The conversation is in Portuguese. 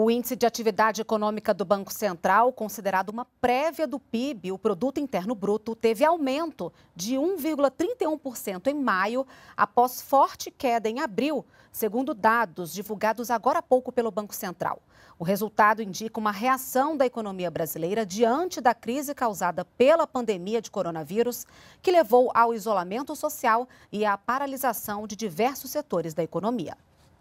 O índice de atividade econômica do Banco Central, considerado uma prévia do PIB, o Produto Interno Bruto, teve aumento de 1,31% em maio, após forte queda em abril, segundo dados divulgados agora há pouco pelo Banco Central. O resultado indica uma reação da economia brasileira diante da crise causada pela pandemia de coronavírus, que levou ao isolamento social e à paralisação de diversos setores da economia.